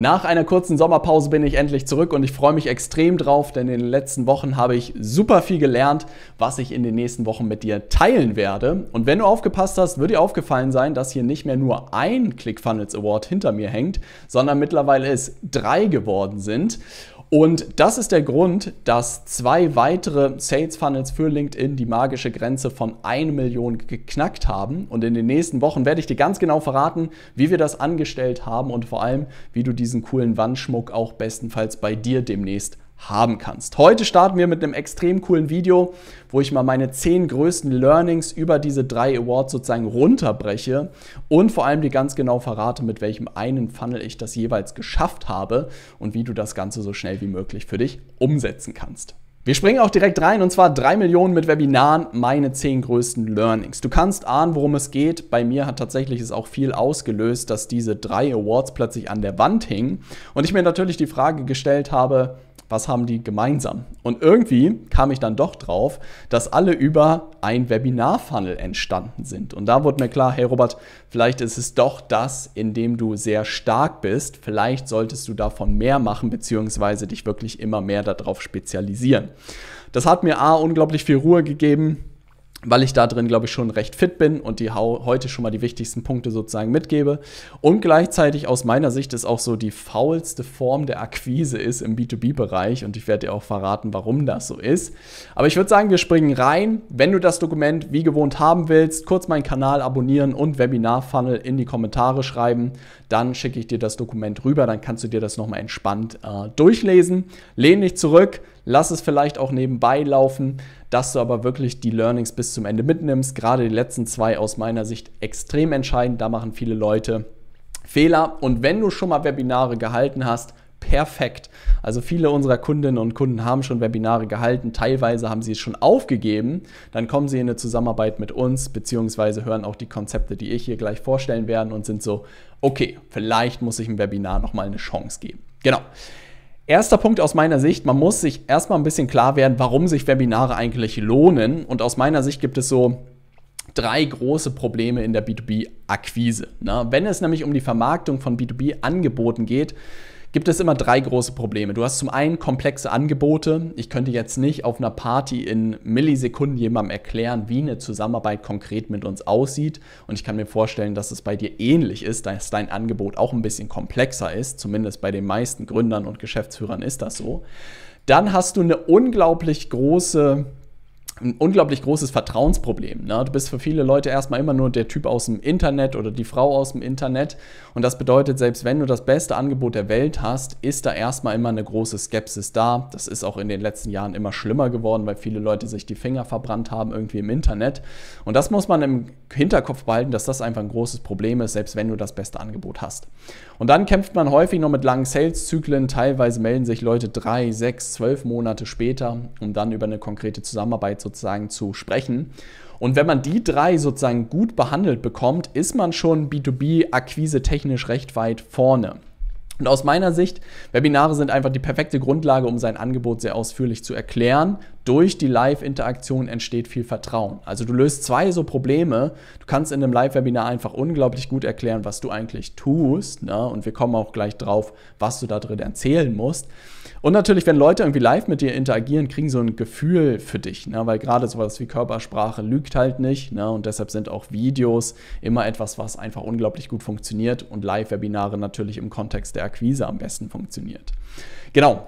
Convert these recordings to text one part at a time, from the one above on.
Nach einer kurzen Sommerpause bin ich endlich zurück und ich freue mich extrem drauf, denn in den letzten Wochen habe ich super viel gelernt, was ich in den nächsten Wochen mit dir teilen werde. Und wenn du aufgepasst hast, wird dir aufgefallen sein, dass hier nicht mehr nur ein ClickFunnels Award hinter mir hängt, sondern mittlerweile es drei geworden sind. Und das ist der Grund, dass zwei weitere Sales Funnels für LinkedIn die magische Grenze von 1 Million geknackt haben. Und in den nächsten Wochen werde ich dir ganz genau verraten, wie wir das angestellt haben und vor allem, wie du diesen coolen Wandschmuck auch bestenfalls bei dir demnächst haben kannst. Heute starten wir mit einem extrem coolen Video, wo ich mal meine zehn größten Learnings über diese drei Awards sozusagen runterbreche und vor allem dir ganz genau verrate, mit welchem einen Funnel ich das jeweils geschafft habe und wie du das Ganze so schnell wie möglich für dich umsetzen kannst. Wir springen auch direkt rein und zwar 3 Millionen mit Webinaren, meine 10 größten Learnings. Du kannst ahnen, worum es geht. Bei mir hat tatsächlich es auch viel ausgelöst, dass diese drei Awards plötzlich an der Wand hingen und ich mir natürlich die Frage gestellt habe, was haben die gemeinsam? Und irgendwie kam ich dann doch drauf, dass alle über ein Webinar-Funnel entstanden sind. Und da wurde mir klar, hey Robert, vielleicht ist es doch das, in dem du sehr stark bist. Vielleicht solltest du davon mehr machen, beziehungsweise dich wirklich immer mehr darauf spezialisieren. Das hat mir A, unglaublich viel Ruhe gegeben, weil ich da drin, glaube ich, schon recht fit bin und die heute schon mal die wichtigsten Punkte sozusagen mitgebe. Und gleichzeitig aus meiner Sicht ist auch so die faulste Form der Akquise ist im B2B-Bereich und ich werde dir auch verraten, warum das so ist. Aber ich würde sagen, wir springen rein. Wenn du das Dokument wie gewohnt haben willst, kurz meinen Kanal abonnieren und Webinar-Funnel in die Kommentare schreiben, dann schicke ich dir das Dokument rüber, dann kannst du dir das nochmal entspannt äh, durchlesen. Lehn dich zurück, Lass es vielleicht auch nebenbei laufen, dass du aber wirklich die Learnings bis zum Ende mitnimmst. Gerade die letzten zwei aus meiner Sicht extrem entscheidend. Da machen viele Leute Fehler. Und wenn du schon mal Webinare gehalten hast, perfekt. Also viele unserer Kundinnen und Kunden haben schon Webinare gehalten, teilweise haben sie es schon aufgegeben, dann kommen sie in eine Zusammenarbeit mit uns, beziehungsweise hören auch die Konzepte, die ich hier gleich vorstellen werde und sind so, okay, vielleicht muss ich im Webinar nochmal eine Chance geben. Genau. Erster Punkt aus meiner Sicht, man muss sich erstmal ein bisschen klar werden, warum sich Webinare eigentlich lohnen. Und aus meiner Sicht gibt es so drei große Probleme in der B2B-Akquise. Ne? Wenn es nämlich um die Vermarktung von B2B-Angeboten geht, gibt es immer drei große Probleme. Du hast zum einen komplexe Angebote. Ich könnte jetzt nicht auf einer Party in Millisekunden jemandem erklären, wie eine Zusammenarbeit konkret mit uns aussieht. Und ich kann mir vorstellen, dass es bei dir ähnlich ist, dass dein Angebot auch ein bisschen komplexer ist. Zumindest bei den meisten Gründern und Geschäftsführern ist das so. Dann hast du eine unglaublich große ein unglaublich großes Vertrauensproblem. Ne? Du bist für viele Leute erstmal immer nur der Typ aus dem Internet oder die Frau aus dem Internet. Und das bedeutet, selbst wenn du das beste Angebot der Welt hast, ist da erstmal immer eine große Skepsis da. Das ist auch in den letzten Jahren immer schlimmer geworden, weil viele Leute sich die Finger verbrannt haben irgendwie im Internet. Und das muss man im Hinterkopf behalten, dass das einfach ein großes Problem ist, selbst wenn du das beste Angebot hast. Und dann kämpft man häufig noch mit langen Sales-Zyklen. Teilweise melden sich Leute drei, sechs, zwölf Monate später, um dann über eine konkrete Zusammenarbeit sozusagen zu sprechen. Und wenn man die drei sozusagen gut behandelt bekommt, ist man schon B2B-Akquise technisch recht weit vorne. Und aus meiner Sicht, Webinare sind einfach die perfekte Grundlage, um sein Angebot sehr ausführlich zu erklären. Durch die Live-Interaktion entsteht viel Vertrauen. Also du löst zwei so Probleme. Du kannst in einem Live-Webinar einfach unglaublich gut erklären, was du eigentlich tust. Ne? Und wir kommen auch gleich drauf, was du da drin erzählen musst. Und natürlich, wenn Leute irgendwie live mit dir interagieren, kriegen so ein Gefühl für dich, ne? weil gerade sowas wie Körpersprache lügt halt nicht. Ne? Und deshalb sind auch Videos immer etwas, was einfach unglaublich gut funktioniert und Live-Webinare natürlich im Kontext der Akquise am besten funktioniert. Genau,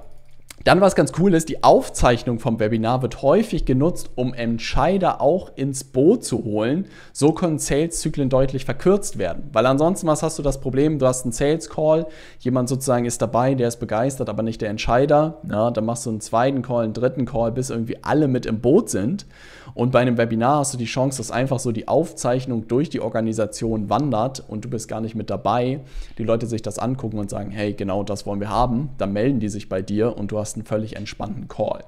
dann, was ganz cool ist, die Aufzeichnung vom Webinar wird häufig genutzt, um Entscheider auch ins Boot zu holen. So können Sales-Zyklen deutlich verkürzt werden. Weil ansonsten, was hast du das Problem? Du hast einen Sales-Call, jemand sozusagen ist dabei, der ist begeistert, aber nicht der Entscheider. Ja, dann machst du einen zweiten Call, einen dritten Call, bis irgendwie alle mit im Boot sind. Und bei einem Webinar hast du die Chance, dass einfach so die Aufzeichnung durch die Organisation wandert und du bist gar nicht mit dabei. Die Leute sich das angucken und sagen, hey, genau das wollen wir haben. Dann melden die sich bei dir und du hast hast einen völlig entspannten Call.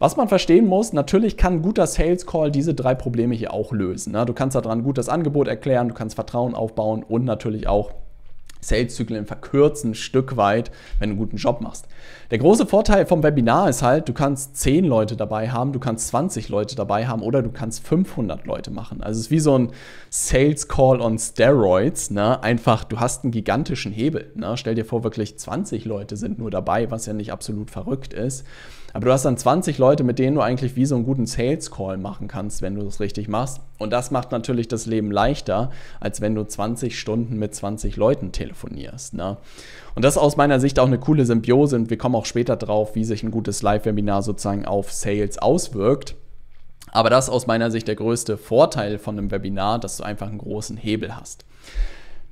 Was man verstehen muss, natürlich kann ein guter Sales Call diese drei Probleme hier auch lösen. Ne? Du kannst daran gut das Angebot erklären, du kannst Vertrauen aufbauen und natürlich auch Saleszyklen verkürzen, ein Stück weit, wenn du einen guten Job machst. Der große Vorteil vom Webinar ist halt, du kannst 10 Leute dabei haben, du kannst 20 Leute dabei haben oder du kannst 500 Leute machen. Also es ist wie so ein Sales Call on Steroids. Ne? Einfach, du hast einen gigantischen Hebel. Ne? Stell dir vor, wirklich 20 Leute sind nur dabei, was ja nicht absolut verrückt ist. Aber du hast dann 20 Leute, mit denen du eigentlich wie so einen guten Sales Call machen kannst, wenn du das richtig machst. Und das macht natürlich das Leben leichter, als wenn du 20 Stunden mit 20 Leuten telefonierst. Ne? Und das ist aus meiner Sicht auch eine coole Symbiose. Und wir kommen auch später drauf, wie sich ein gutes Live-Webinar sozusagen auf Sales auswirkt. Aber das ist aus meiner Sicht der größte Vorteil von einem Webinar, dass du einfach einen großen Hebel hast.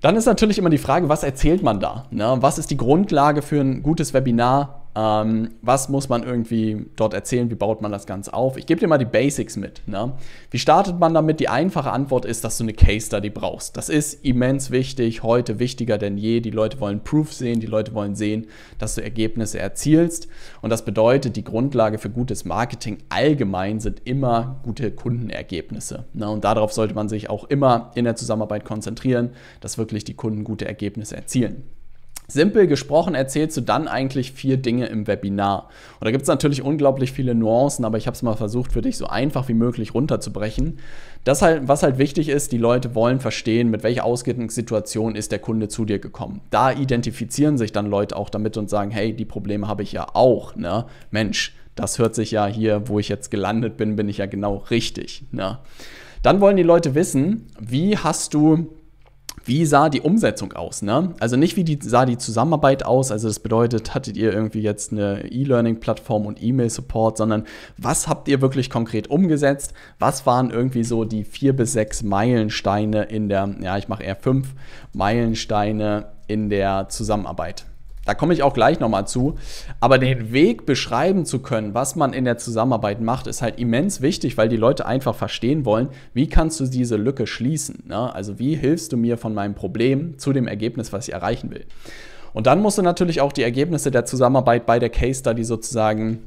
Dann ist natürlich immer die Frage, was erzählt man da? Ne? Was ist die Grundlage für ein gutes Webinar? Ähm, was muss man irgendwie dort erzählen? Wie baut man das Ganze auf? Ich gebe dir mal die Basics mit. Ne? Wie startet man damit? Die einfache Antwort ist, dass du eine Case Study brauchst. Das ist immens wichtig, heute wichtiger denn je. Die Leute wollen Proof sehen, die Leute wollen sehen, dass du Ergebnisse erzielst. Und das bedeutet, die Grundlage für gutes Marketing allgemein sind immer gute Kundenergebnisse. Ne? Und darauf sollte man sich auch immer in der Zusammenarbeit konzentrieren, dass wirklich die Kunden gute Ergebnisse erzielen. Simpel gesprochen erzählst du dann eigentlich vier Dinge im Webinar. Und da gibt es natürlich unglaublich viele Nuancen, aber ich habe es mal versucht, für dich so einfach wie möglich runterzubrechen. Das halt, was halt wichtig ist, die Leute wollen verstehen, mit welcher Ausgangssituation ist der Kunde zu dir gekommen. Da identifizieren sich dann Leute auch damit und sagen, hey, die Probleme habe ich ja auch. Ne? Mensch, das hört sich ja hier, wo ich jetzt gelandet bin, bin ich ja genau richtig. Ne? Dann wollen die Leute wissen, wie hast du wie sah die Umsetzung aus? Ne? Also nicht, wie die, sah die Zusammenarbeit aus? Also das bedeutet, hattet ihr irgendwie jetzt eine E-Learning-Plattform und E-Mail-Support, sondern was habt ihr wirklich konkret umgesetzt? Was waren irgendwie so die vier bis sechs Meilensteine in der, ja, ich mache eher fünf Meilensteine in der Zusammenarbeit? Da komme ich auch gleich nochmal zu. Aber den Weg beschreiben zu können, was man in der Zusammenarbeit macht, ist halt immens wichtig, weil die Leute einfach verstehen wollen, wie kannst du diese Lücke schließen? Ne? Also wie hilfst du mir von meinem Problem zu dem Ergebnis, was ich erreichen will? Und dann musst du natürlich auch die Ergebnisse der Zusammenarbeit bei der Case Study sozusagen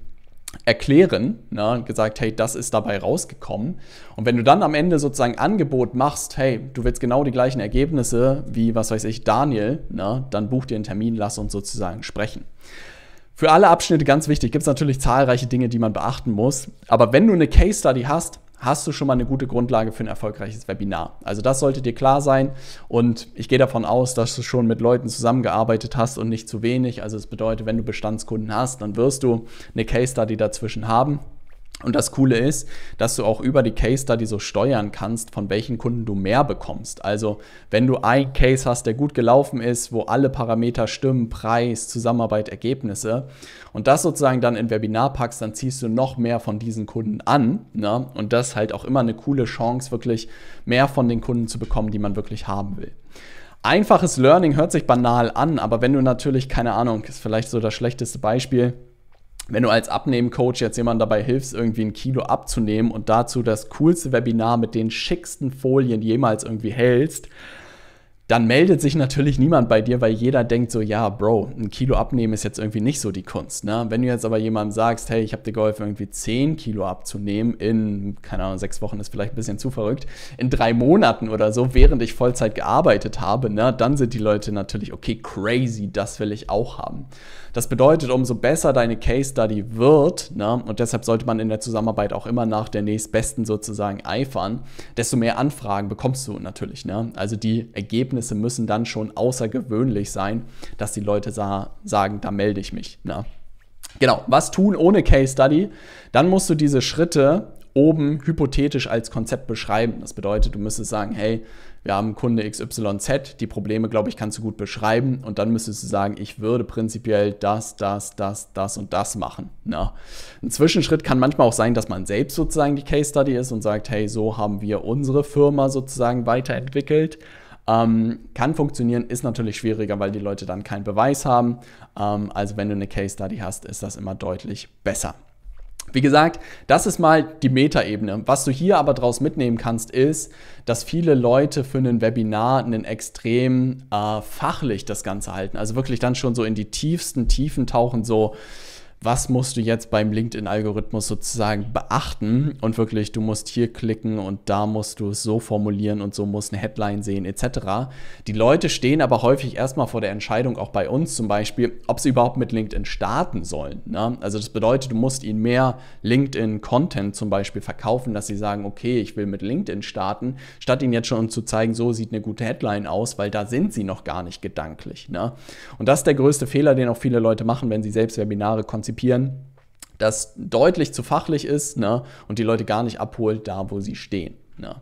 erklären ne, gesagt, hey, das ist dabei rausgekommen. Und wenn du dann am Ende sozusagen Angebot machst, hey, du willst genau die gleichen Ergebnisse wie, was weiß ich, Daniel, ne, dann buch dir einen Termin, lass uns sozusagen sprechen. Für alle Abschnitte ganz wichtig, gibt es natürlich zahlreiche Dinge, die man beachten muss. Aber wenn du eine Case Study hast, hast du schon mal eine gute Grundlage für ein erfolgreiches Webinar. Also das sollte dir klar sein und ich gehe davon aus, dass du schon mit Leuten zusammengearbeitet hast und nicht zu wenig. Also es bedeutet, wenn du Bestandskunden hast, dann wirst du eine Case Study dazwischen haben. Und das Coole ist, dass du auch über die Case Study so steuern kannst, von welchen Kunden du mehr bekommst. Also wenn du ein Case hast, der gut gelaufen ist, wo alle Parameter stimmen, Preis, Zusammenarbeit, Ergebnisse und das sozusagen dann in Webinar packst, dann ziehst du noch mehr von diesen Kunden an. Ne? Und das ist halt auch immer eine coole Chance, wirklich mehr von den Kunden zu bekommen, die man wirklich haben will. Einfaches Learning hört sich banal an, aber wenn du natürlich, keine Ahnung, ist vielleicht so das schlechteste Beispiel, wenn du als Abnehmen-Coach jetzt jemand dabei hilfst, irgendwie ein Kilo abzunehmen und dazu das coolste Webinar mit den schicksten Folien jemals irgendwie hältst, dann meldet sich natürlich niemand bei dir, weil jeder denkt so, ja, Bro, ein Kilo abnehmen ist jetzt irgendwie nicht so die Kunst. Ne? Wenn du jetzt aber jemandem sagst, hey, ich habe dir geholfen, irgendwie 10 Kilo abzunehmen in, keine Ahnung, sechs Wochen ist vielleicht ein bisschen zu verrückt, in drei Monaten oder so, während ich Vollzeit gearbeitet habe, ne, dann sind die Leute natürlich, okay, crazy, das will ich auch haben. Das bedeutet, umso besser deine Case Study wird, ne, und deshalb sollte man in der Zusammenarbeit auch immer nach der nächstbesten sozusagen eifern, desto mehr Anfragen bekommst du natürlich. Ne? Also die Ergebnisse Ergebnisse müssen dann schon außergewöhnlich sein, dass die Leute sa sagen, da melde ich mich. Na? Ne? Genau, was tun ohne Case Study? Dann musst du diese Schritte oben hypothetisch als Konzept beschreiben. Das bedeutet, du müsstest sagen, hey, wir haben Kunde XYZ, die Probleme, glaube ich, kannst du gut beschreiben und dann müsstest du sagen, ich würde prinzipiell das, das, das, das und das machen. Na. Ne? Ein Zwischenschritt kann manchmal auch sein, dass man selbst sozusagen die Case Study ist und sagt, hey, so haben wir unsere Firma sozusagen weiterentwickelt. Ähm, kann funktionieren, ist natürlich schwieriger, weil die Leute dann keinen Beweis haben. Ähm, also wenn du eine Case Study hast, ist das immer deutlich besser. Wie gesagt, das ist mal die Metaebene. Was du hier aber daraus mitnehmen kannst, ist, dass viele Leute für ein Webinar einen extrem äh, fachlich das Ganze halten. Also wirklich dann schon so in die tiefsten Tiefen tauchen, so was musst du jetzt beim LinkedIn-Algorithmus sozusagen beachten und wirklich, du musst hier klicken und da musst du es so formulieren und so musst eine Headline sehen etc. Die Leute stehen aber häufig erstmal vor der Entscheidung, auch bei uns zum Beispiel, ob sie überhaupt mit LinkedIn starten sollen. Ne? Also das bedeutet, du musst ihnen mehr LinkedIn-Content zum Beispiel verkaufen, dass sie sagen, okay, ich will mit LinkedIn starten, statt ihnen jetzt schon zu zeigen, so sieht eine gute Headline aus, weil da sind sie noch gar nicht gedanklich. Ne? Und das ist der größte Fehler, den auch viele Leute machen, wenn sie selbst Webinare konzipieren antizipieren, das deutlich zu fachlich ist ne, und die Leute gar nicht abholt, da wo sie stehen. Ne.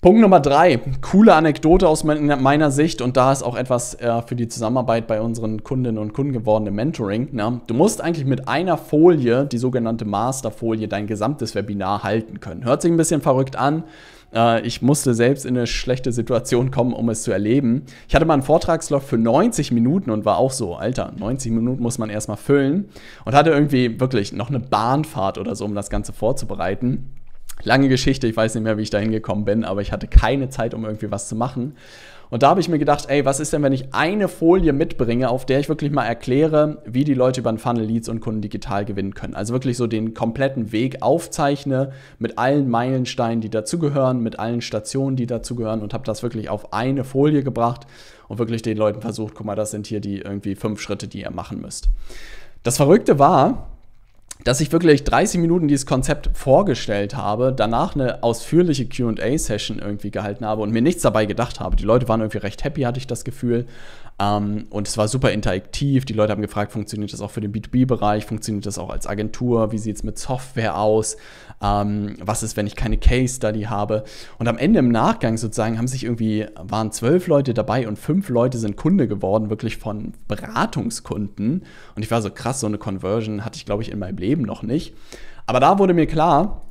Punkt Nummer drei, coole Anekdote aus meiner Sicht und da ist auch etwas äh, für die Zusammenarbeit bei unseren Kundinnen und Kunden geworden im Mentoring. Ne? Du musst eigentlich mit einer Folie, die sogenannte Masterfolie, dein gesamtes Webinar halten können. Hört sich ein bisschen verrückt an, äh, ich musste selbst in eine schlechte Situation kommen, um es zu erleben. Ich hatte mal einen Vortragslog für 90 Minuten und war auch so, Alter, 90 Minuten muss man erstmal füllen und hatte irgendwie wirklich noch eine Bahnfahrt oder so, um das Ganze vorzubereiten. Lange Geschichte, ich weiß nicht mehr, wie ich da hingekommen bin, aber ich hatte keine Zeit, um irgendwie was zu machen. Und da habe ich mir gedacht, ey, was ist denn, wenn ich eine Folie mitbringe, auf der ich wirklich mal erkläre, wie die Leute über den Funnel Leads und Kunden digital gewinnen können. Also wirklich so den kompletten Weg aufzeichne mit allen Meilensteinen, die dazugehören, mit allen Stationen, die dazugehören und habe das wirklich auf eine Folie gebracht und wirklich den Leuten versucht, guck mal, das sind hier die irgendwie fünf Schritte, die ihr machen müsst. Das Verrückte war, dass ich wirklich 30 Minuten dieses Konzept vorgestellt habe, danach eine ausführliche QA-Session irgendwie gehalten habe und mir nichts dabei gedacht habe. Die Leute waren irgendwie recht happy, hatte ich das Gefühl. Ähm, und es war super interaktiv. Die Leute haben gefragt, funktioniert das auch für den B2B-Bereich? Funktioniert das auch als Agentur? Wie sieht es mit Software aus? Ähm, was ist, wenn ich keine Case Study habe? Und am Ende im Nachgang sozusagen haben sich irgendwie, waren zwölf Leute dabei und fünf Leute sind Kunde geworden, wirklich von Beratungskunden. Und ich war so krass, so eine Conversion hatte ich, glaube ich, in meinem Leben noch nicht. Aber da wurde mir klar,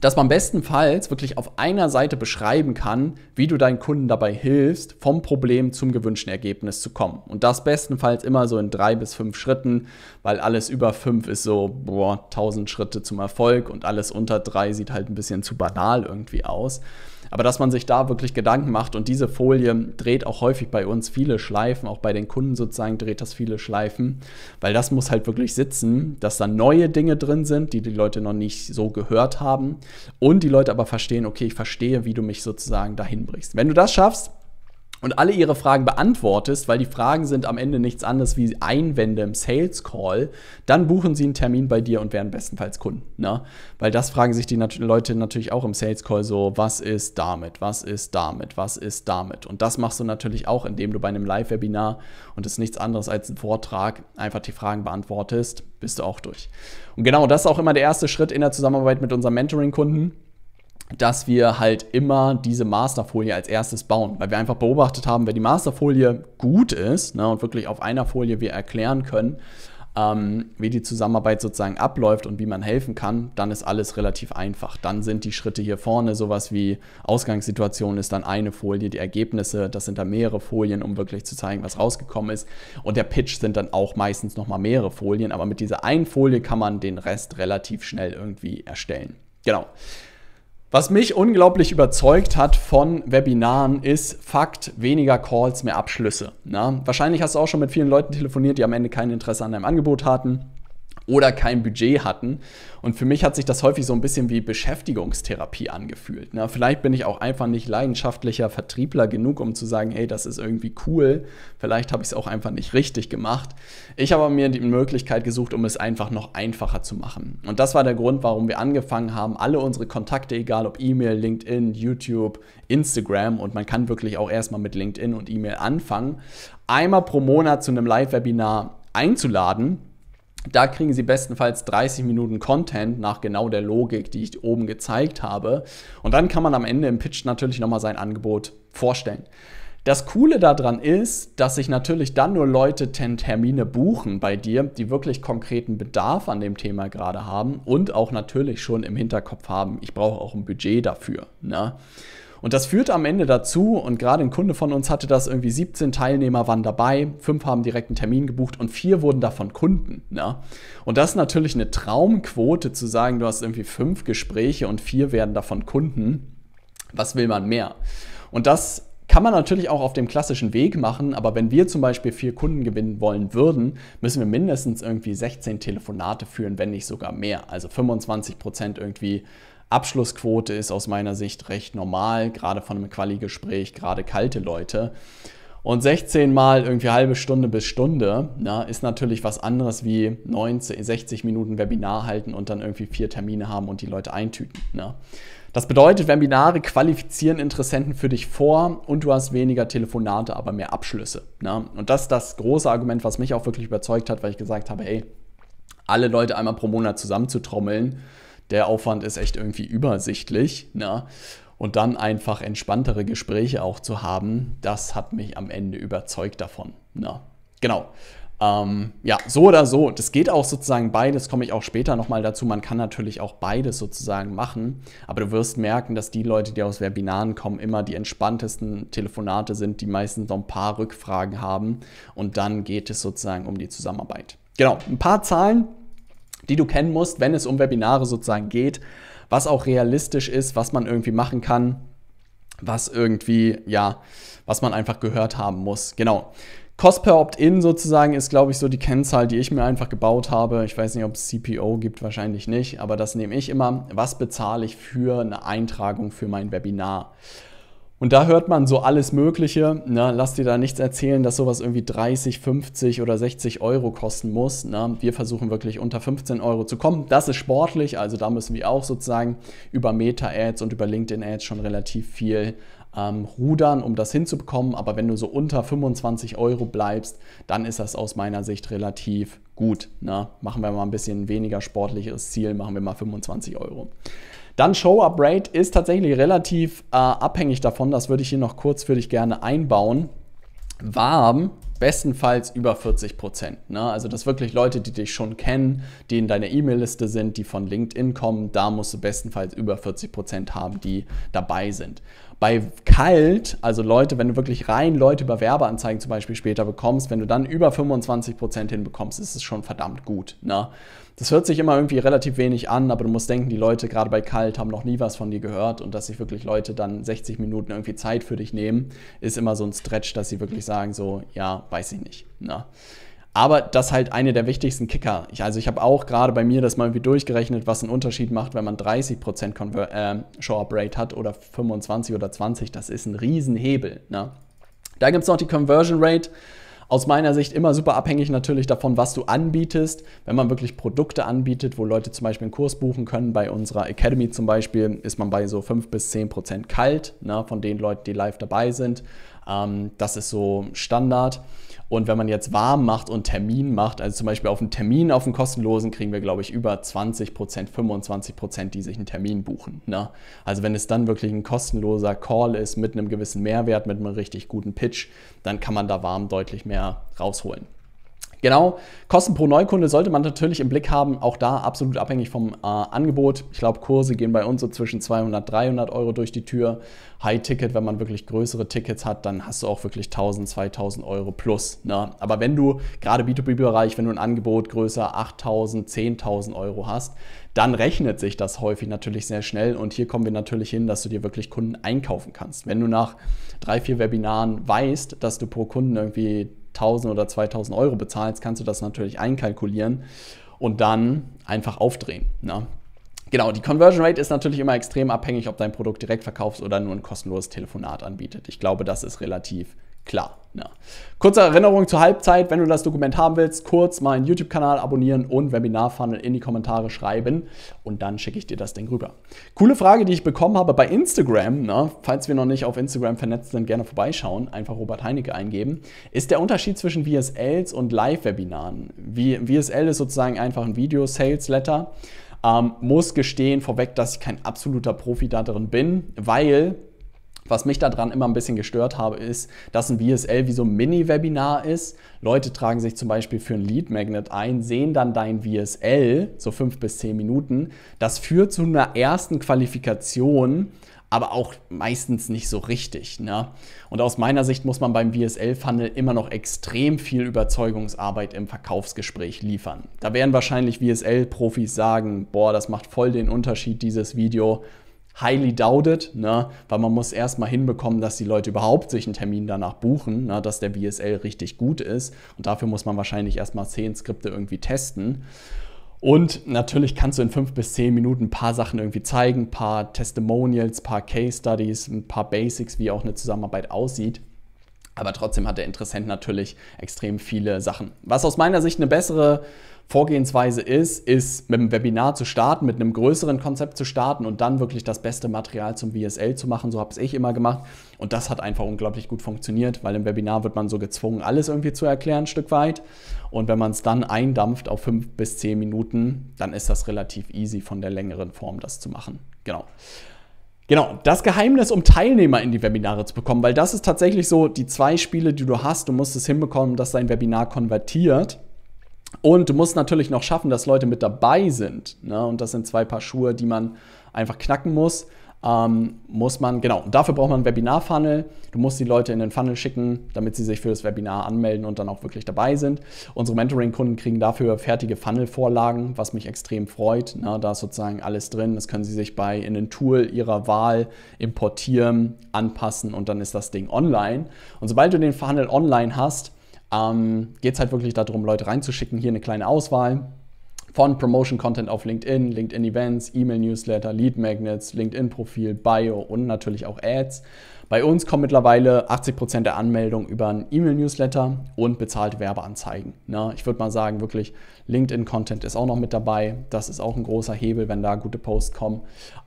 dass man bestenfalls wirklich auf einer Seite beschreiben kann, wie du deinen Kunden dabei hilfst, vom Problem zum gewünschten Ergebnis zu kommen. Und das bestenfalls immer so in drei bis fünf Schritten, weil alles über fünf ist so, boah, tausend Schritte zum Erfolg und alles unter drei sieht halt ein bisschen zu banal irgendwie aus. Aber dass man sich da wirklich Gedanken macht und diese Folie dreht auch häufig bei uns viele Schleifen, auch bei den Kunden sozusagen dreht das viele Schleifen, weil das muss halt wirklich sitzen, dass da neue Dinge drin sind, die die Leute noch nicht so gehört haben und die Leute aber verstehen, okay, ich verstehe, wie du mich sozusagen dahin brichst. Wenn du das schaffst, und alle ihre Fragen beantwortest, weil die Fragen sind am Ende nichts anderes wie Einwände im Sales Call, dann buchen sie einen Termin bei dir und werden bestenfalls Kunden. Ne? Weil das fragen sich die nat Leute natürlich auch im Sales Call so, was ist damit, was ist damit, was ist damit. Und das machst du natürlich auch, indem du bei einem Live-Webinar, und es ist nichts anderes als ein Vortrag, einfach die Fragen beantwortest, bist du auch durch. Und genau das ist auch immer der erste Schritt in der Zusammenarbeit mit unseren Mentoring-Kunden dass wir halt immer diese Masterfolie als erstes bauen, weil wir einfach beobachtet haben, wenn die Masterfolie gut ist ne, und wirklich auf einer Folie wir erklären können, ähm, wie die Zusammenarbeit sozusagen abläuft und wie man helfen kann, dann ist alles relativ einfach. Dann sind die Schritte hier vorne sowas wie Ausgangssituation ist dann eine Folie, die Ergebnisse, das sind dann mehrere Folien, um wirklich zu zeigen, was rausgekommen ist. Und der Pitch sind dann auch meistens nochmal mehrere Folien, aber mit dieser einen Folie kann man den Rest relativ schnell irgendwie erstellen. Genau. Was mich unglaublich überzeugt hat von Webinaren ist Fakt, weniger Calls, mehr Abschlüsse. Na, wahrscheinlich hast du auch schon mit vielen Leuten telefoniert, die am Ende kein Interesse an deinem Angebot hatten oder kein Budget hatten. Und für mich hat sich das häufig so ein bisschen wie Beschäftigungstherapie angefühlt. Na, ne? vielleicht bin ich auch einfach nicht leidenschaftlicher Vertriebler genug, um zu sagen, hey, das ist irgendwie cool. Vielleicht habe ich es auch einfach nicht richtig gemacht. Ich habe mir die Möglichkeit gesucht, um es einfach noch einfacher zu machen. Und das war der Grund, warum wir angefangen haben, alle unsere Kontakte, egal ob E-Mail, LinkedIn, YouTube, Instagram und man kann wirklich auch erstmal mit LinkedIn und E-Mail anfangen, einmal pro Monat zu einem Live-Webinar einzuladen da kriegen Sie bestenfalls 30 Minuten Content nach genau der Logik, die ich oben gezeigt habe. Und dann kann man am Ende im Pitch natürlich nochmal sein Angebot vorstellen. Das Coole daran ist, dass sich natürlich dann nur Leute Termine buchen bei dir, die wirklich konkreten Bedarf an dem Thema gerade haben und auch natürlich schon im Hinterkopf haben, ich brauche auch ein Budget dafür. Ne? Und das führt am Ende dazu, und gerade ein Kunde von uns hatte das, irgendwie 17 Teilnehmer waren dabei, fünf haben direkt einen Termin gebucht und vier wurden davon Kunden. Ne? Und das ist natürlich eine Traumquote zu sagen, du hast irgendwie fünf Gespräche und vier werden davon Kunden. Was will man mehr? Und das kann man natürlich auch auf dem klassischen Weg machen, aber wenn wir zum Beispiel vier Kunden gewinnen wollen würden, müssen wir mindestens irgendwie 16 Telefonate führen, wenn nicht sogar mehr. Also 25 Prozent irgendwie Abschlussquote ist aus meiner Sicht recht normal, gerade von einem Quali-Gespräch, gerade kalte Leute. Und 16 mal irgendwie halbe Stunde bis Stunde na, ist natürlich was anderes wie 90, 60 Minuten Webinar halten und dann irgendwie vier Termine haben und die Leute eintüten. Na. Das bedeutet, Webinare qualifizieren Interessenten für dich vor und du hast weniger Telefonate, aber mehr Abschlüsse. Na. Und das ist das große Argument, was mich auch wirklich überzeugt hat, weil ich gesagt habe, hey, alle Leute einmal pro Monat zusammenzutrommeln, der Aufwand ist echt irgendwie übersichtlich. Ne? Und dann einfach entspanntere Gespräche auch zu haben, das hat mich am Ende überzeugt davon. Ne? Genau. Ähm, ja, so oder so. Das geht auch sozusagen beides, komme ich auch später nochmal dazu. Man kann natürlich auch beides sozusagen machen, aber du wirst merken, dass die Leute, die aus Webinaren kommen, immer die entspanntesten Telefonate sind, die meistens noch ein paar Rückfragen haben und dann geht es sozusagen um die Zusammenarbeit. Genau, ein paar Zahlen, die du kennen musst, wenn es um Webinare sozusagen geht, was auch realistisch ist, was man irgendwie machen kann, was irgendwie, ja, was man einfach gehört haben muss. Genau. Cost per Opt-in sozusagen ist, glaube ich, so die Kennzahl, die ich mir einfach gebaut habe. Ich weiß nicht, ob es CPO gibt, wahrscheinlich nicht, aber das nehme ich immer. Was bezahle ich für eine Eintragung für mein Webinar? Und da hört man so alles Mögliche. Na, ne? lass dir da nichts erzählen, dass sowas irgendwie 30, 50 oder 60 Euro kosten muss. Na, ne? wir versuchen wirklich unter 15 Euro zu kommen. Das ist sportlich, also da müssen wir auch sozusagen über Meta-Ads und über LinkedIn-Ads schon relativ viel ähm, rudern, um das hinzubekommen. Aber wenn du so unter 25 Euro bleibst, dann ist das aus meiner Sicht relativ gut. Na, ne? machen wir mal ein bisschen weniger sportliches Ziel, machen wir mal 25 Euro. Dann Show-Up-Rate ist tatsächlich relativ äh, abhängig davon, das würde ich hier noch kurz für dich gerne einbauen. Warm bestenfalls über 40 Prozent. Ne? Also das wirklich Leute, die dich schon kennen, die in deiner E-Mail-Liste sind, die von LinkedIn kommen, da musst du bestenfalls über 40 Prozent haben, die dabei sind. Bei kalt, also Leute, wenn du wirklich rein Leute über Werbeanzeigen zum Beispiel später bekommst, wenn du dann über 25% hinbekommst, ist es schon verdammt gut. Ne? Das hört sich immer irgendwie relativ wenig an, aber du musst denken, die Leute gerade bei kalt haben noch nie was von dir gehört und dass sich wirklich Leute dann 60 Minuten irgendwie Zeit für dich nehmen, ist immer so ein Stretch, dass sie wirklich sagen so, ja, weiß ich nicht. Ne? Aber das ist halt eine der wichtigsten Kicker. Ich, also ich habe auch gerade bei mir das mal irgendwie durchgerechnet, was einen Unterschied macht, wenn man 30% Conver äh, Show-Up Rate hat oder 25 oder 20. Das ist ein Riesenhebel. Ne? Da gibt es noch die Conversion Rate. Aus meiner Sicht immer super abhängig natürlich davon, was du anbietest. Wenn man wirklich Produkte anbietet, wo Leute zum Beispiel einen Kurs buchen können, bei unserer Academy zum Beispiel, ist man bei so 5 bis 10 Prozent kalt, ne? von den Leuten, die live dabei sind. Ähm, das ist so Standard. Und wenn man jetzt warm macht und Termin macht, also zum Beispiel auf einen Termin, auf einen kostenlosen, kriegen wir, glaube ich, über 20 Prozent, 25 Prozent, die sich einen Termin buchen. Ne? Also wenn es dann wirklich ein kostenloser Call ist mit einem gewissen Mehrwert, mit einem richtig guten Pitch, dann kann man da warm deutlich mehr rausholen. Genau, Kosten pro Neukunde sollte man natürlich im Blick haben, auch da absolut abhängig vom äh, Angebot. Ich glaube, Kurse gehen bei uns so zwischen 200, 300 Euro durch die Tür. High-Ticket, wenn man wirklich größere Tickets hat, dann hast du auch wirklich 1000, 2000 Euro plus. Ne? Aber wenn du gerade B2B-Bereich, wenn du ein Angebot größer 8000, 10.000 Euro hast, dann rechnet sich das häufig natürlich sehr schnell. Und hier kommen wir natürlich hin, dass du dir wirklich Kunden einkaufen kannst. Wenn du nach drei, vier Webinaren weißt, dass du pro Kunden irgendwie 1000 oder 2000 Euro bezahlst, kannst du das natürlich einkalkulieren und dann einfach aufdrehen. Ne? Genau, die Conversion Rate ist natürlich immer extrem abhängig, ob dein Produkt direkt verkaufst oder nur ein kostenloses Telefonat anbietet. Ich glaube, das ist relativ klar. Ja. Kurze Erinnerung zur Halbzeit, wenn du das Dokument haben willst, kurz meinen YouTube-Kanal abonnieren und Webinar-Funnel in die Kommentare schreiben und dann schicke ich dir das Ding rüber. Coole Frage, die ich bekommen habe bei Instagram, ne? falls wir noch nicht auf Instagram vernetzt sind, gerne vorbeischauen, einfach Robert Heinecke eingeben, ist der Unterschied zwischen VSLs und Live-Webinaren. VSL ist sozusagen einfach ein Video-Sales-Letter. Ähm, muss gestehen vorweg, dass ich kein absoluter Profi da drin bin, weil was mich daran immer ein bisschen gestört habe, ist, dass ein VSL wie so ein Mini-Webinar ist. Leute tragen sich zum Beispiel für ein Lead Magnet ein, sehen dann dein VSL, so fünf bis zehn Minuten. Das führt zu einer ersten Qualifikation, aber auch meistens nicht so richtig. Ne? Und aus meiner Sicht muss man beim VSL-Funnel immer noch extrem viel Überzeugungsarbeit im Verkaufsgespräch liefern. Da werden wahrscheinlich VSL-Profis sagen, boah, das macht voll den Unterschied, dieses Video highly doubted, ne? weil man muss erstmal hinbekommen, dass die Leute überhaupt sich einen Termin danach buchen, ne? dass der BSL richtig gut ist. Und dafür muss man wahrscheinlich erstmal zehn Skripte irgendwie testen. Und natürlich kannst du in fünf bis zehn Minuten ein paar Sachen irgendwie zeigen, ein paar Testimonials, ein paar Case Studies, ein paar Basics, wie auch eine Zusammenarbeit aussieht. Aber trotzdem hat der Interessent natürlich extrem viele Sachen. Was aus meiner Sicht eine bessere Vorgehensweise ist, ist mit einem Webinar zu starten, mit einem größeren Konzept zu starten und dann wirklich das beste Material zum BSL zu machen. So habe es ich immer gemacht. Und das hat einfach unglaublich gut funktioniert, weil im Webinar wird man so gezwungen, alles irgendwie zu erklären, ein Stück weit. Und wenn man es dann eindampft auf fünf bis zehn Minuten, dann ist das relativ easy von der längeren Form, das zu machen. Genau. Genau, das Geheimnis, um Teilnehmer in die Webinare zu bekommen, weil das ist tatsächlich so die zwei Spiele, die du hast. Du musst es hinbekommen, dass dein Webinar konvertiert. Und du musst natürlich noch schaffen, dass Leute mit dabei sind. Ne? Und das sind zwei Paar Schuhe, die man einfach knacken muss. Ähm, muss man, genau, und dafür braucht man einen Webinar-Funnel. Du musst die Leute in den Funnel schicken, damit sie sich für das Webinar anmelden und dann auch wirklich dabei sind. Unsere Mentoring-Kunden kriegen dafür fertige Funnel-Vorlagen, was mich extrem freut. Na, ne? da ist sozusagen alles drin. Das können sie sich bei in den Tool ihrer Wahl importieren, anpassen und dann ist das Ding online. Und sobald du den Funnel online hast, ähm, geht es halt wirklich darum, Leute reinzuschicken, hier eine kleine Auswahl von Promotion-Content auf LinkedIn, LinkedIn-Events, E-Mail-Newsletter, Lead-Magnets, LinkedIn-Profil, Bio und natürlich auch Ads. Bei uns kommen mittlerweile 80% der Anmeldungen über einen E-Mail-Newsletter und bezahlte Werbeanzeigen. Ne? Ich würde mal sagen, wirklich LinkedIn-Content ist auch noch mit dabei. Das ist auch ein großer Hebel, wenn da gute Posts kommen.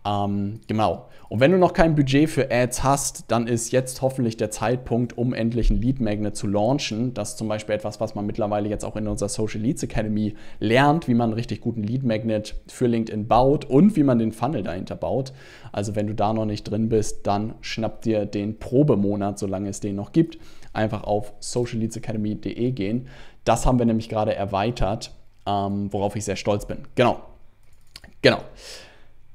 Ähm, genau. Und wenn du noch kein Budget für Ads hast, dann ist jetzt hoffentlich der Zeitpunkt, um endlich ein Lead Magnet zu launchen. Das ist zum Beispiel etwas, was man mittlerweile jetzt auch in unserer Social Leads Academy lernt, wie man einen richtig guten Lead Magnet für LinkedIn baut und wie man den Funnel dahinter baut. Also wenn du da noch nicht drin bist, dann schnapp dir den Probemonat, solange es den noch gibt. Einfach auf socialleadsacademy.de gehen. Das haben wir nämlich gerade erweitert ähm, worauf ich sehr stolz bin. Genau. Genau.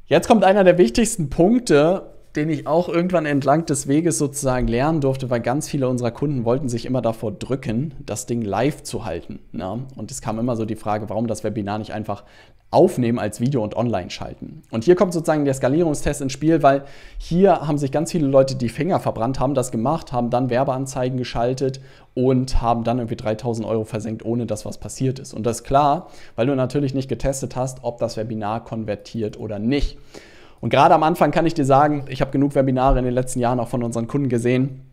Jetzt kommt einer der wichtigsten Punkte, den ich auch irgendwann entlang des Weges sozusagen lernen durfte, weil ganz viele unserer Kunden wollten sich immer davor drücken, das Ding live zu halten. Ne? Und es kam immer so die Frage, warum das Webinar nicht einfach aufnehmen als Video und online schalten. Und hier kommt sozusagen der Skalierungstest ins Spiel, weil hier haben sich ganz viele Leute die Finger verbrannt, haben das gemacht, haben dann Werbeanzeigen geschaltet und haben dann irgendwie 3000 Euro versenkt, ohne dass was passiert ist. Und das ist klar, weil du natürlich nicht getestet hast, ob das Webinar konvertiert oder nicht. Und gerade am Anfang kann ich dir sagen, ich habe genug Webinare in den letzten Jahren auch von unseren Kunden gesehen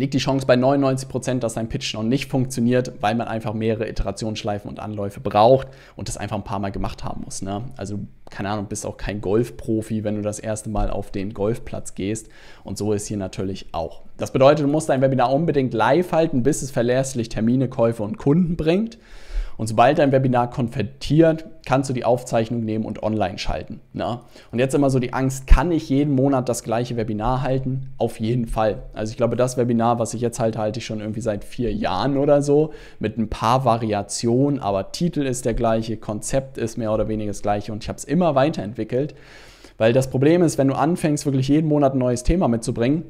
liegt die Chance bei 99%, Prozent, dass dein Pitch noch nicht funktioniert, weil man einfach mehrere Iterationsschleifen und Anläufe braucht und das einfach ein paar Mal gemacht haben muss. Ne? Also, keine Ahnung, bist auch kein Golfprofi, wenn du das erste Mal auf den Golfplatz gehst. Und so ist hier natürlich auch. Das bedeutet, du musst dein Webinar unbedingt live halten, bis es verlässlich Termine, Käufe und Kunden bringt. Und sobald dein Webinar konvertiert, kannst du die Aufzeichnung nehmen und online schalten. Ne? Und jetzt immer so die Angst, kann ich jeden Monat das gleiche Webinar halten? Auf jeden Fall. Also ich glaube, das Webinar, was ich jetzt halte, halte ich schon irgendwie seit vier Jahren oder so, mit ein paar Variationen, aber Titel ist der gleiche, Konzept ist mehr oder weniger das gleiche und ich habe es immer weiterentwickelt. Weil das Problem ist, wenn du anfängst, wirklich jeden Monat ein neues Thema mitzubringen,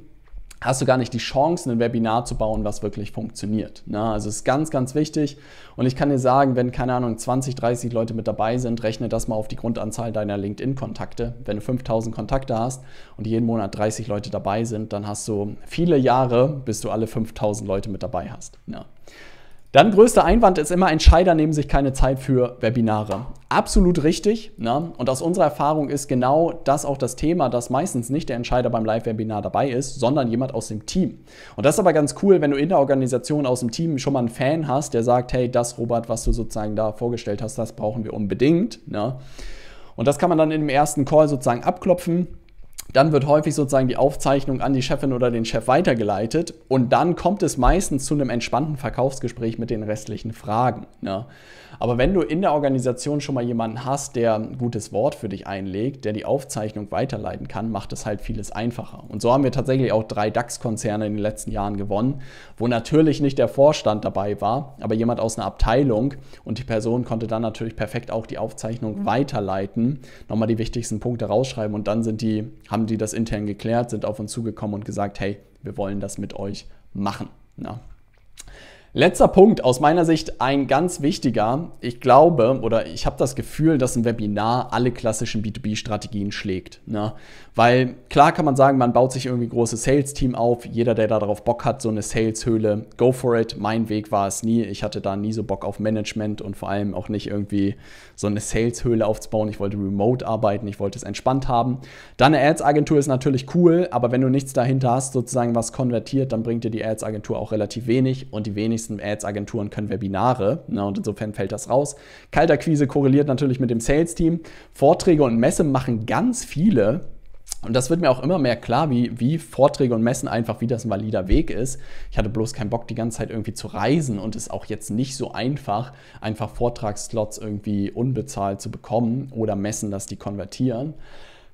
hast du gar nicht die Chance, ein Webinar zu bauen, was wirklich funktioniert. Na, also es ist ganz, ganz wichtig. Und ich kann dir sagen, wenn, keine Ahnung, 20, 30 Leute mit dabei sind, rechne das mal auf die Grundanzahl deiner LinkedIn-Kontakte. Wenn du 5000 Kontakte hast und jeden Monat 30 Leute dabei sind, dann hast du viele Jahre, bis du alle 5000 Leute mit dabei hast. Ja. Dann größter Einwand ist immer, Entscheider nehmen sich keine Zeit für Webinare. Absolut richtig. Ne? Und aus unserer Erfahrung ist genau das auch das Thema, dass meistens nicht der Entscheider beim Live-Webinar dabei ist, sondern jemand aus dem Team. Und das ist aber ganz cool, wenn du in der Organisation aus dem Team schon mal einen Fan hast, der sagt, hey, das Robert, was du sozusagen da vorgestellt hast, das brauchen wir unbedingt. Ne? Und das kann man dann in dem ersten Call sozusagen abklopfen. Dann wird häufig sozusagen die Aufzeichnung an die Chefin oder den Chef weitergeleitet und dann kommt es meistens zu einem entspannten Verkaufsgespräch mit den restlichen Fragen. Ne? Aber wenn du in der Organisation schon mal jemanden hast, der ein gutes Wort für dich einlegt, der die Aufzeichnung weiterleiten kann, macht es halt vieles einfacher. Und so haben wir tatsächlich auch drei DAX-Konzerne in den letzten Jahren gewonnen, wo natürlich nicht der Vorstand dabei war, aber jemand aus einer Abteilung und die Person konnte dann natürlich perfekt auch die Aufzeichnung mhm. weiterleiten, nochmal die wichtigsten Punkte rausschreiben und dann sind die, haben haben die das intern geklärt, sind auf uns zugekommen und gesagt, hey, wir wollen das mit euch machen. Ja. Ne? Letzter Punkt, aus meiner Sicht ein ganz wichtiger. Ich glaube oder ich habe das Gefühl, dass ein Webinar alle klassischen B2B-Strategien schlägt. Ne? Weil klar kann man sagen, man baut sich irgendwie ein großes Sales-Team auf. Jeder, der darauf Bock hat, so eine Sales-Höhle, go for it. Mein Weg war es nie. Ich hatte da nie so Bock auf Management und vor allem auch nicht irgendwie so eine Sales-Höhle aufzubauen. Ich wollte remote arbeiten, ich wollte es entspannt haben. Dann eine Ads-Agentur ist natürlich cool, aber wenn du nichts dahinter hast, sozusagen was konvertiert, dann bringt dir die Ads-Agentur auch relativ wenig und die wenigsten nächsten Ads-Agenturen können Webinare ne, und insofern fällt das raus. Kalterquise korreliert natürlich mit dem Sales-Team. Vorträge und Messe machen ganz viele. Und das wird mir auch immer mehr klar, wie, wie Vorträge und Messen einfach, wie das ein valider Weg ist. Ich hatte bloß keinen Bock, die ganze Zeit irgendwie zu reisen und es ist auch jetzt nicht so einfach, einfach Vortragsslots irgendwie unbezahlt zu bekommen oder messen, dass die konvertieren.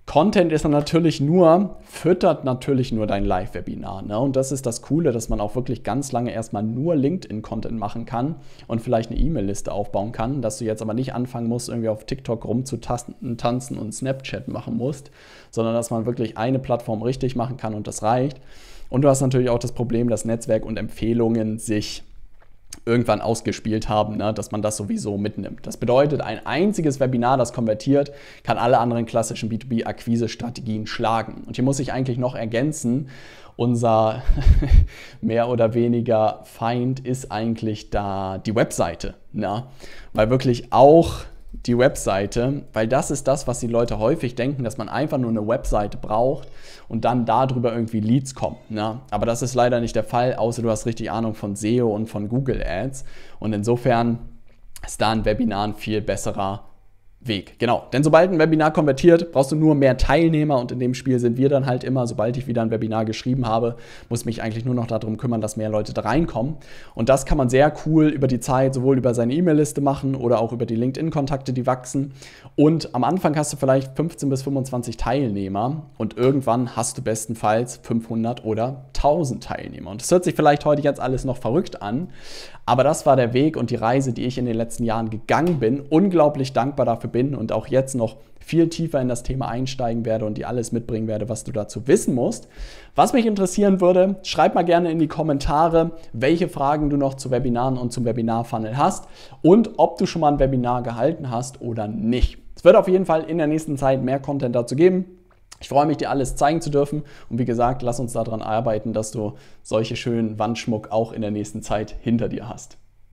Content ist dann natürlich nur, füttert natürlich nur dein Live-Webinar. Ne? Und das ist das Coole, dass man auch wirklich ganz lange erstmal nur LinkedIn-Content machen kann und vielleicht eine E-Mail-Liste aufbauen kann, dass du jetzt aber nicht anfangen musst, irgendwie auf TikTok rumzutasten, tanzen und Snapchat machen musst, sondern dass man wirklich eine Plattform richtig machen kann und das reicht. Und du hast natürlich auch das Problem, dass Netzwerk und Empfehlungen sich irgendwann ausgespielt haben, ne, dass man das sowieso mitnimmt. Das bedeutet, ein einziges Webinar, das konvertiert, kann alle anderen klassischen B2B-Akquise-Strategien schlagen. Und hier muss ich eigentlich noch ergänzen, unser mehr oder weniger Feind ist eigentlich da die Webseite. Ne? Weil wirklich auch die Webseite, weil das ist das, was die Leute häufig denken, dass man einfach nur eine Webseite braucht und dann darüber irgendwie Leads kommen. Ne? Aber das ist leider nicht der Fall, außer du hast richtig Ahnung von SEO und von Google Ads. Und insofern ist da ein Webinar ein viel besserer Weg. Genau. Denn sobald ein Webinar konvertiert, brauchst du nur mehr Teilnehmer und in dem Spiel sind wir dann halt immer, sobald ich wieder ein Webinar geschrieben habe, muss mich eigentlich nur noch darum kümmern, dass mehr Leute da reinkommen. Und das kann man sehr cool über die Zeit sowohl über seine E-Mail-Liste machen oder auch über die LinkedIn-Kontakte, die wachsen. Und am Anfang hast du vielleicht 15 bis 25 Teilnehmer und irgendwann hast du bestenfalls 500 oder 1000 Teilnehmer. Und das hört sich vielleicht heute jetzt alles noch verrückt an, aber das war der Weg und die Reise, die ich in den letzten Jahren gegangen bin. Unglaublich dankbar dafür bin und auch jetzt noch viel tiefer in das Thema einsteigen werde und dir alles mitbringen werde, was du dazu wissen musst. Was mich interessieren würde, schreib mal gerne in die Kommentare, welche Fragen du noch zu Webinaren und zum Webinar-Funnel hast und ob du schon mal ein Webinar gehalten hast oder nicht. Es wird auf jeden Fall in der nächsten Zeit mehr Content dazu geben. Ich freue mich, dir alles zeigen zu dürfen. Und wie gesagt, lass uns daran arbeiten, dass du solche schönen Wandschmuck auch in der nächsten Zeit hinter dir hast.